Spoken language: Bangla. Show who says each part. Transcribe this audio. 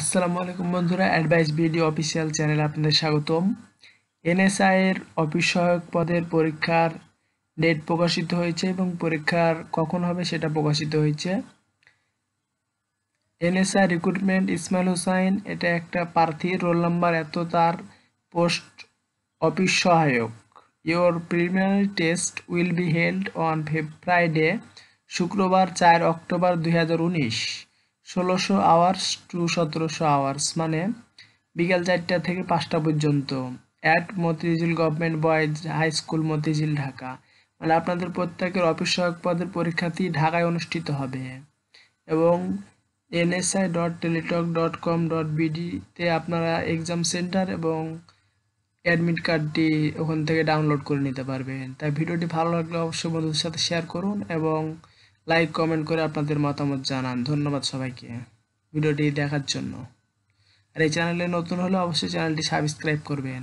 Speaker 1: আসসালামু আলাইকুম বন্ধুরা
Speaker 2: অ্যাডভাইস বিডি অফিসিয়াল চ্যানেলে আপনাদের স্বাগতম এনএসআই এর অফিস সহায়ক পদের পরীক্ষার ডেট প্রকাশিত হয়েছে এবং পরীক্ষার কখন হবে সেটা প্রকাশিত হয়েছে এনএসআই রিক্রুটমেন্ট ইসমাইল হুসাইন এটা একটা প্রার্থী রোল নাম্বার এত তার পোস্ট অফিস সহায়ক your preliminary test will be held on Friday শুক্রবার চার অক্টোবর দুই ষোলোশো আওয়ার্স টু সতেরোশো আওয়ার্স মানে বিকাল চারটা থেকে পাঁচটা পর্যন্ত at Motijheel government boys high school Motijheel Dhaka মানে আপনাদের প্রত্যেকের অফিস সহায়ক পদের পরীক্ষাটি ঢাকায় অনুষ্ঠিত হবে এবং NSI dot Teletalk dot com dot বিডিতে আপনারা এক্সাম সেন্টার এবং অ্যাডমিট কার্ডটি ওখান থেকে ডাউনলোড করে নিতে পারবেন তাই ভিডিওটি ভালো লাগলে অবশ্যই বন্ধুদের সাথে শেয়ার করুন এবং লাইক কমেন্ট করে আপনাদের মতামত জানান ধন্যবাদ সবাইকে ভিডিওটি দেখার জন্য আর এই চ্যানেলে নতুন হলে অবশ্যই চ্যানেলটি সাবস্ক্রাইব করবেন